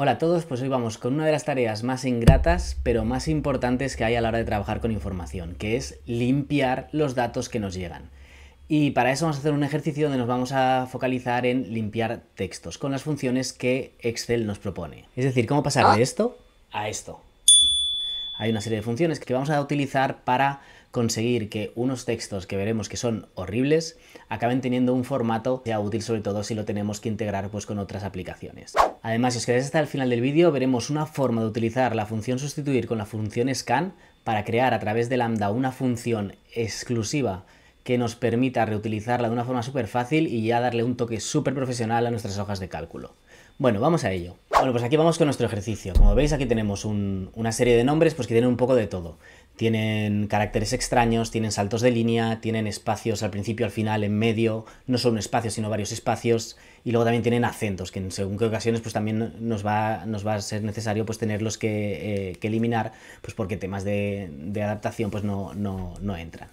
Hola a todos, pues hoy vamos con una de las tareas más ingratas, pero más importantes que hay a la hora de trabajar con información, que es limpiar los datos que nos llegan. Y para eso vamos a hacer un ejercicio donde nos vamos a focalizar en limpiar textos con las funciones que Excel nos propone. Es decir, cómo pasar de ah. esto a esto. Hay una serie de funciones que vamos a utilizar para conseguir que unos textos que veremos que son horribles acaben teniendo un formato que sea útil sobre todo si lo tenemos que integrar pues con otras aplicaciones. Además, si os quedáis hasta el final del vídeo, veremos una forma de utilizar la función sustituir con la función scan para crear a través de lambda una función exclusiva que nos permita reutilizarla de una forma súper fácil y ya darle un toque súper profesional a nuestras hojas de cálculo. Bueno, vamos a ello. Bueno, pues aquí vamos con nuestro ejercicio. Como veis, aquí tenemos una serie de nombres pues, que tienen un poco de todo. Tienen caracteres extraños, tienen saltos de línea, tienen espacios al principio, al final, en medio, no solo un espacio, sino varios espacios, y luego también tienen acentos, que en según qué ocasiones pues, también nos va, nos va a ser necesario pues, tenerlos que, eh, eliminar, pues porque temas de, adaptación pues, no entran.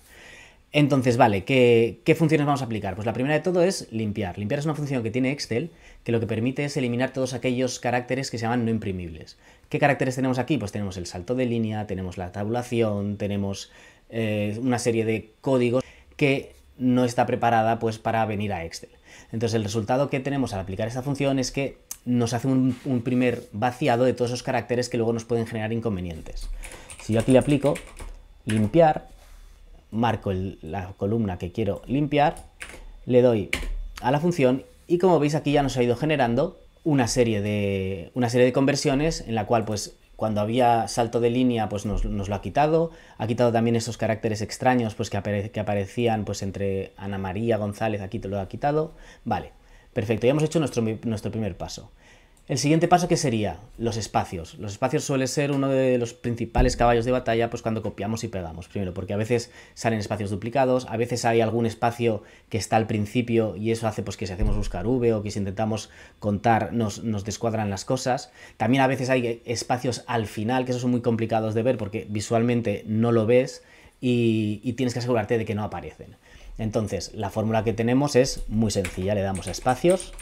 Entonces, vale, ¿qué, funciones vamos a aplicar? Pues la primera de todo es limpiar. Limpiar es una función que tiene Excel que lo que permite es eliminar todos aquellos caracteres que se llaman no imprimibles. ¿Qué caracteres tenemos aquí? Pues tenemos el salto de línea, tenemos la tabulación, tenemos eh, una serie de códigos que no está preparada pues para venir a Excel. Entonces el resultado que tenemos al aplicar esta función es que nos hace un, un primer vaciado de todos esos caracteres que luego nos pueden generar inconvenientes. Si yo aquí le aplico limpiar, marco la columna que quiero limpiar, le doy a la función y como veis aquí ya nos ha ido generando una serie de, una serie de conversiones en la cual pues cuando había salto de línea pues nos, lo ha quitado, ha quitado también esos caracteres extraños pues que, que, aparecían pues entre Ana María González, aquí te lo ha quitado, vale, perfecto, ya hemos hecho nuestro primer paso. El siguiente paso, que sería? Los espacios. Los espacios suele ser uno de los principales caballos de batalla pues cuando copiamos y pegamos. Primero, porque a veces salen espacios duplicados, a veces hay algún espacio que está al principio y eso hace pues, que si hacemos buscar V o que si intentamos contar nos, descuadran las cosas. También a veces hay espacios al final, que esos son muy complicados de ver porque visualmente no lo ves y, tienes que asegurarte de que no aparecen. Entonces, la fórmula que tenemos es muy sencilla. Le damos espacios,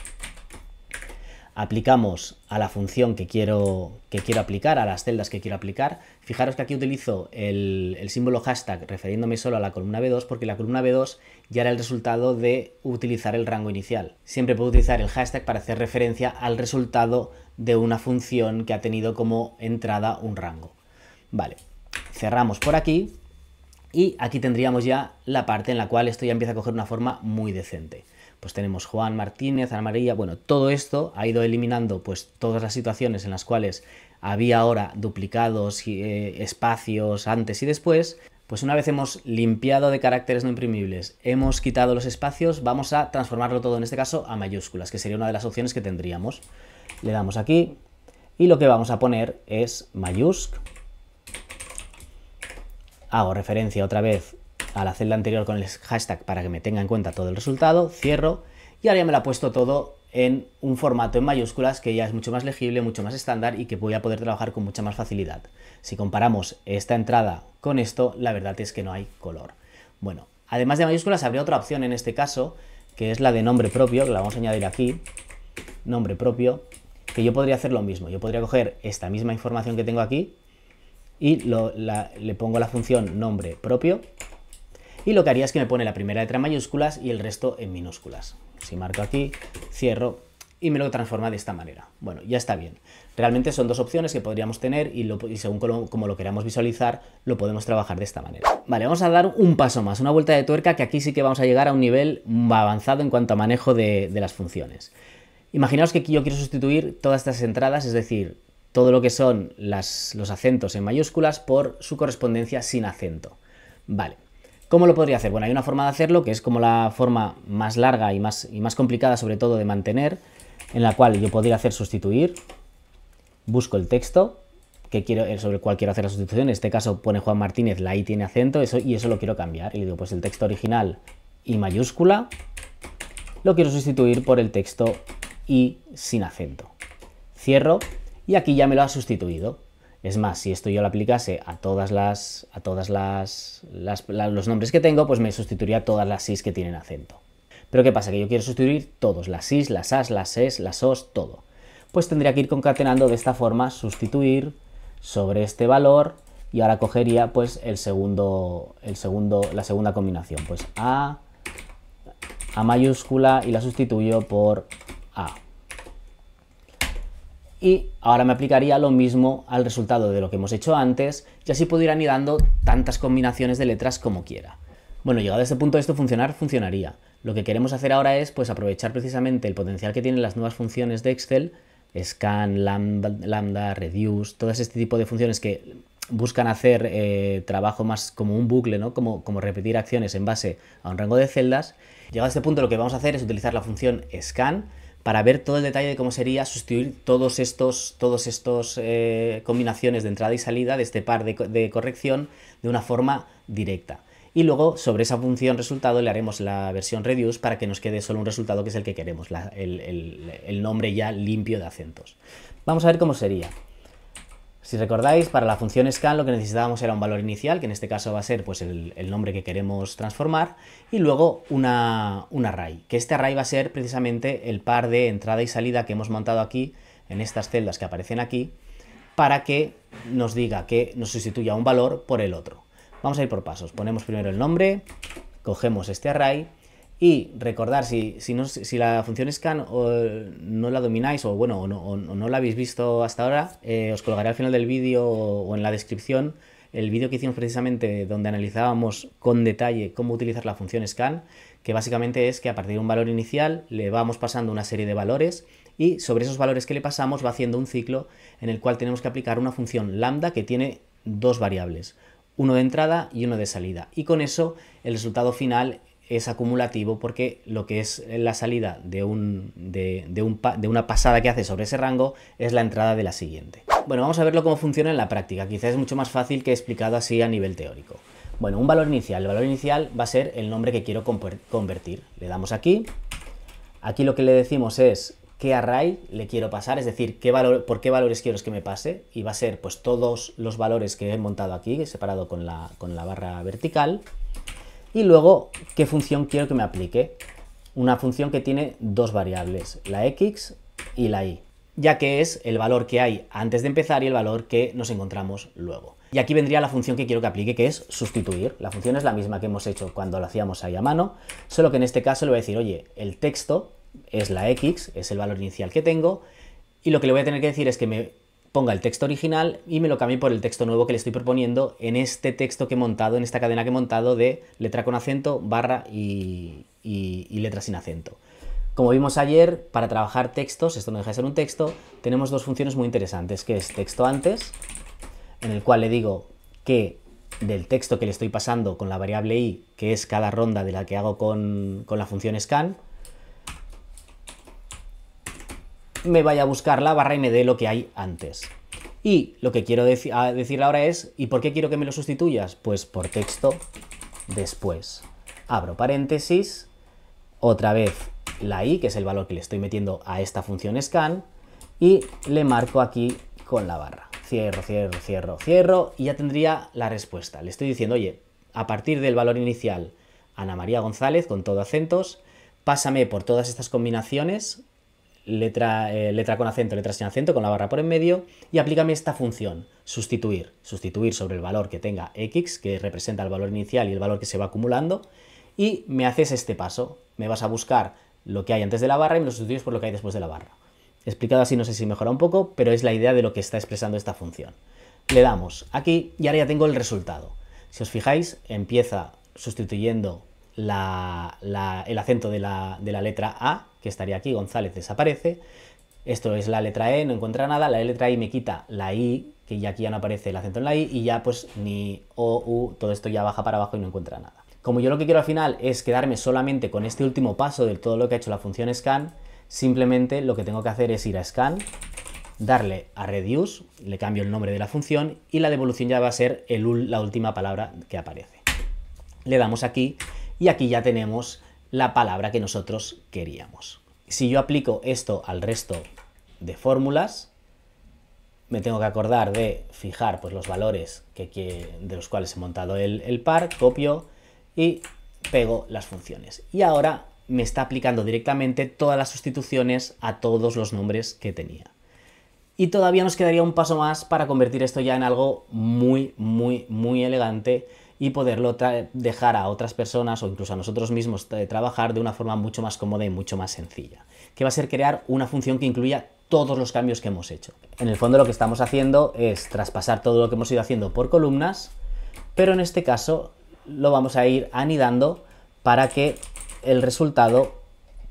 aplicamos a la función que quiero, que quiero aplicar, a las celdas que quiero aplicar. Fijaros que aquí utilizo el, símbolo hashtag refiriéndome solo a la columna B2 porque la columna B2 ya era el resultado de utilizar el rango inicial. Siempre puedo utilizar el hashtag para hacer referencia al resultado de una función que ha tenido como entrada un rango. Vale, cerramos por aquí y aquí tendríamos ya la parte en la cual esto ya empieza a coger una forma muy decente pues tenemos Juan Martínez, amarilla bueno, todo esto ha ido eliminando pues todas las situaciones en las cuales había ahora duplicados, eh, espacios antes y después, pues una vez hemos limpiado de caracteres no imprimibles, hemos quitado los espacios, vamos a transformarlo todo en este caso a mayúsculas, que sería una de las opciones que tendríamos. Le damos aquí y lo que vamos a poner es mayúsc. Hago referencia otra vez a la celda anterior con el hashtag para que me tenga en cuenta todo el resultado, cierro y ahora ya me la ha puesto todo en un formato en mayúsculas que ya es mucho más legible, mucho más estándar y que voy a poder trabajar con mucha más facilidad. Si comparamos esta entrada con esto, la verdad es que no hay color. Bueno, además de mayúsculas habría otra opción en este caso, que es la de nombre propio, que la vamos a añadir aquí, nombre propio, que yo podría hacer lo mismo. Yo podría coger esta misma información que tengo aquí y le pongo la función nombre propio y lo que haría es que me pone la primera letra en mayúsculas y el resto en minúsculas. Si marco aquí, cierro y me lo transforma de esta manera. Bueno, ya está bien. Realmente son dos opciones que podríamos tener y, según como, lo queramos visualizar, lo podemos trabajar de esta manera. Vale, vamos a dar un paso más, una vuelta de tuerca que aquí sí que vamos a llegar a un nivel avanzado en cuanto a manejo de, las funciones. Imaginaos que yo quiero sustituir todas estas entradas, es decir, todo lo que son los acentos en mayúsculas por su correspondencia sin acento. Vale, ¿Cómo lo podría hacer? Bueno, hay una forma de hacerlo que es como la forma más larga y más, y más complicada sobre todo de mantener, en la cual yo podría hacer sustituir, busco el texto que quiero, eh, sobre el cual quiero hacer la sustitución, en este caso pone Juan Martínez, la I tiene acento, eso, y eso lo quiero cambiar. Y le digo, pues el texto original y mayúscula, lo quiero sustituir por el texto y sin acento. Cierro y aquí ya me lo ha sustituido. Es más, si esto yo lo aplicase a todas las, a todas las, los nombres que tengo, pues me sustituiría todas las is que tienen acento. Pero ¿qué pasa? Que yo quiero sustituir todos, las is, las as, las es, las os, todo. Pues tendría que ir concatenando de esta forma, sustituir sobre este valor y ahora cogería pues el segundo, el segundo, la segunda combinación, pues a, a mayúscula y la sustituyo por a y ahora me aplicaría lo mismo al resultado de lo que hemos hecho antes y así puedo ir anidando tantas combinaciones de letras como quiera. Bueno, llegado a este punto esto funcionar, funcionaría. Lo que queremos hacer ahora es pues aprovechar precisamente el potencial que tienen las nuevas funciones de Excel, scan, lambda, reduce, todo este tipo de funciones que buscan hacer eh, trabajo más como un bucle, ¿no? Como, como repetir acciones en base a un rango de celdas. Llegado a este punto lo que vamos a hacer es utilizar la función scan, para ver todo el detalle de cómo sería sustituir todos estos, todos estos eh, combinaciones de entrada y salida de este par de, corrección de una forma directa. Y luego sobre esa función resultado le haremos la versión reduce para que nos quede solo un resultado que es el que queremos, el nombre ya limpio de acentos. Vamos a ver cómo sería. Si recordáis, para la función scan lo que necesitábamos era un valor inicial, que en este caso va a ser pues, el, nombre que queremos transformar, y luego un array, que este array va a ser precisamente el par de entrada y salida que hemos montado aquí, en estas celdas que aparecen aquí, para que nos diga que nos sustituya un valor por el otro. Vamos a ir por pasos. Ponemos primero el nombre, cogemos este array, y recordar, si, si, la función scan no la domináis o bueno, o no, la habéis visto hasta ahora, eh, os colgaré al final del vídeo o, en la descripción el vídeo que hicimos precisamente donde analizábamos con detalle cómo utilizar la función scan, que básicamente es que a partir de un valor inicial le vamos pasando una serie de valores y sobre esos valores que le pasamos va haciendo un ciclo en el cual tenemos que aplicar una función lambda que tiene dos variables, uno de entrada y uno de salida. Y con eso el resultado final es acumulativo porque lo que es la salida de, un, de, un, de una pasada que hace sobre ese rango es la entrada de la siguiente. Bueno, vamos a verlo cómo funciona en la práctica. Quizás es mucho más fácil que explicado así a nivel teórico. Bueno, un valor inicial. El valor inicial va a ser el nombre que quiero convertir. Le damos aquí. Aquí lo que le decimos es qué array le quiero pasar, es decir, qué valor, por qué valores quiero que me pase. Y va a ser pues todos los valores que he montado aquí, separado con la, con la barra vertical y luego qué función quiero que me aplique. Una función que tiene dos variables, la x y la y, ya que es el valor que hay antes de empezar y el valor que nos encontramos luego. Y aquí vendría la función que quiero que aplique, que es sustituir. La función es la misma que hemos hecho cuando lo hacíamos ahí a mano, solo que en este caso le voy a decir, oye, el texto es la x, es el valor inicial que tengo, y lo que le voy a tener que decir es que me ponga el texto original y me lo cambie por el texto nuevo que le estoy proponiendo en este texto que he montado, en esta cadena que he montado de letra con acento, barra y, letra sin acento. Como vimos ayer, para trabajar textos, esto no deja de ser un texto, tenemos dos funciones muy interesantes, que es texto antes, en el cual le digo que del texto que le estoy pasando con la variable i, que es cada ronda de la que hago con la función scan, me vaya a buscar la barra y me dé lo que hay antes. Y lo que quiero ah, decir ahora es, ¿y por qué quiero que me lo sustituyas? Pues por texto después. Abro paréntesis, otra vez la i, que es el valor que le estoy metiendo a esta función scan, y le marco aquí con la barra. Cierro, cierro, cierro, cierro, y ya tendría la respuesta. Le estoy diciendo, oye, a partir del valor inicial, Ana María González, con todo acentos, pásame por todas estas combinaciones letra, eh, letra con acento, letra sin acento, con la barra por en medio, y aplícame esta función, sustituir. Sustituir sobre el valor que tenga x, que representa el valor inicial y el valor que se va acumulando, y me haces este paso. Me vas a buscar lo que hay antes de la barra y me lo sustituyes por lo que hay después de la barra. Explicado así no sé si mejora un poco, pero es la idea de lo que está expresando esta función. Le damos aquí y ahora ya tengo el resultado. Si os fijáis, empieza sustituyendo el acento de la, letra A, que estaría aquí, González desaparece. Esto es la letra E, no encuentra nada, la letra I me quita la I, que ya aquí ya no aparece el acento en la I, y ya pues ni O, U, todo esto ya baja para abajo y no encuentra nada. Como yo lo que quiero al final es quedarme solamente con este último paso de todo lo que ha hecho la función scan, simplemente lo que tengo que hacer es ir a scan, darle a reduce, le cambio el nombre de la función y la devolución ya va a ser la última palabra que aparece. Le damos aquí y aquí ya tenemos la palabra que nosotros queríamos. Si yo aplico esto al resto de fórmulas, me tengo que acordar de fijar pues, los valores que, de los cuales he montado el par, copio y pego las funciones. Y ahora me está aplicando directamente todas las sustituciones a todos los nombres que tenía. Y todavía nos quedaría un paso más para convertir esto ya en algo muy, muy, muy elegante y poderlo dejar a otras personas o incluso a nosotros mismos eh, trabajar de una forma mucho más cómoda y mucho más sencilla, que va a ser crear una función que incluya todos los cambios que hemos hecho. En el fondo lo que estamos haciendo es traspasar todo lo que hemos ido haciendo por columnas, pero en este caso lo vamos a ir anidando para que el resultado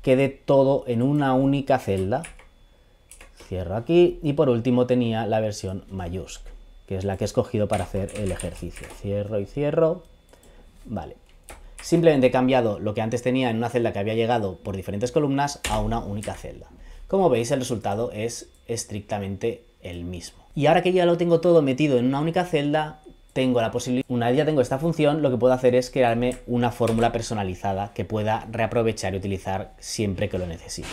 quede todo en una única celda. Cierro aquí y por último tenía la versión mayúscula es la que he escogido para hacer el ejercicio. Cierro y cierro. Vale. Simplemente he cambiado lo que antes tenía en una celda que había llegado por diferentes columnas a una única celda. Como veis, el resultado es estrictamente el mismo. Y ahora que ya lo tengo todo metido en una única celda, tengo la posibilidad, una vez ya tengo esta función, lo que puedo hacer es crearme una fórmula personalizada que pueda reaprovechar y utilizar siempre que lo necesite.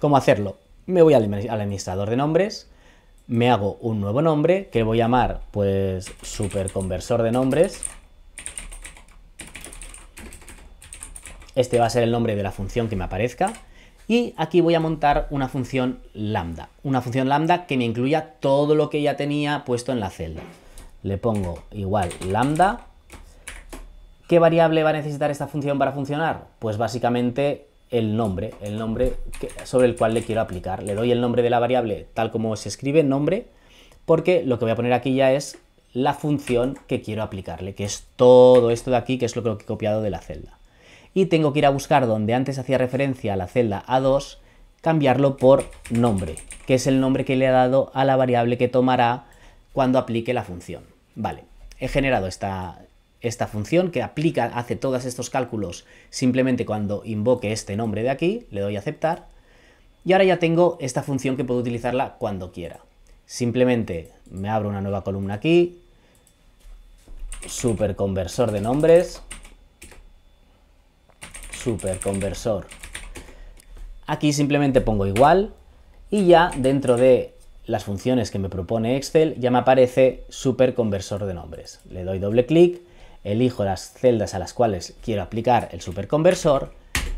¿Cómo hacerlo? Me voy al administrador de nombres, me hago un nuevo nombre que voy a llamar pues superconversor de nombres. Este va a ser el nombre de la función que me aparezca. Y aquí voy a montar una función lambda. Una función lambda que me incluya todo lo que ya tenía puesto en la celda. Le pongo igual lambda. ¿Qué variable va a necesitar esta función para funcionar? Pues básicamente el nombre, el nombre que, sobre el cual le quiero aplicar. Le doy el nombre de la variable tal como se escribe, nombre, porque lo que voy a poner aquí ya es la función que quiero aplicarle, que es todo esto de aquí, que es lo que he copiado de la celda. Y tengo que ir a buscar donde antes hacía referencia a la celda A2, cambiarlo por nombre, que es el nombre que le ha dado a la variable que tomará cuando aplique la función. Vale, he generado esta, esta función que aplica, hace todos estos cálculos simplemente cuando invoque este nombre de aquí, le doy a aceptar, y ahora ya tengo esta función que puedo utilizarla cuando quiera. Simplemente me abro una nueva columna aquí, superconversor de nombres, superconversor. Aquí simplemente pongo igual y ya dentro de las funciones que me propone Excel ya me aparece superconversor de nombres. Le doy doble clic elijo las celdas a las cuales quiero aplicar el superconversor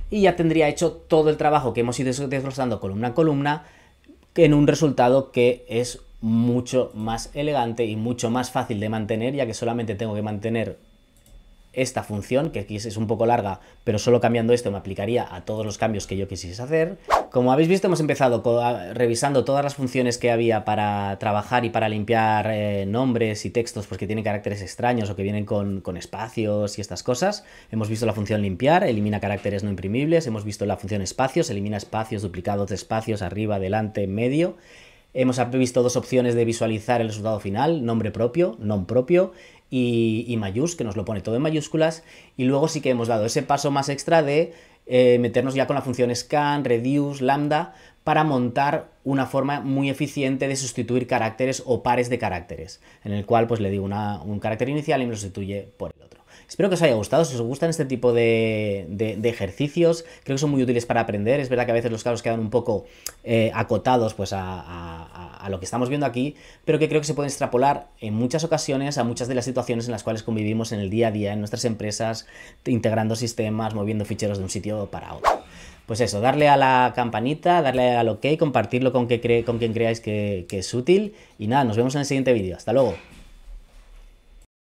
y ya tendría hecho todo el trabajo que hemos ido desglosando columna a columna en un resultado que es mucho más elegante y mucho más fácil de mantener, ya que solamente tengo que mantener esta función, que aquí es un poco larga, pero solo cambiando esto me aplicaría a todos los cambios que yo quisiese hacer. Como habéis visto, hemos empezado revisando todas las funciones que había para trabajar y para limpiar eh, nombres y textos porque pues tienen caracteres extraños o que vienen con, espacios y estas cosas. Hemos visto la función limpiar, elimina caracteres no imprimibles. Hemos visto la función espacios, elimina espacios, duplicados espacios, arriba, delante, medio. Hemos previsto dos opciones de visualizar el resultado final, nombre propio, non propio y, mayúsculas, que nos lo pone todo en mayúsculas. Y luego sí que hemos dado ese paso más extra de eh, meternos ya con la función scan, reduce, lambda, para montar una forma muy eficiente de sustituir caracteres o pares de caracteres, en el cual pues le digo un carácter inicial y me lo sustituye por el otro. Espero que os haya gustado. Si os gustan este tipo de, ejercicios, creo que son muy útiles para aprender. Es verdad que a veces los casos quedan un poco eh, acotados pues, a, lo que estamos viendo aquí, pero que creo que se pueden extrapolar en muchas ocasiones a muchas de las situaciones en las cuales convivimos en el día a día, en nuestras empresas, integrando sistemas, moviendo ficheros de un sitio para otro. Pues eso, darle a la campanita, darle al ok, compartirlo con, que con quien creáis que es útil. Y nada, nos vemos en el siguiente vídeo. Hasta luego.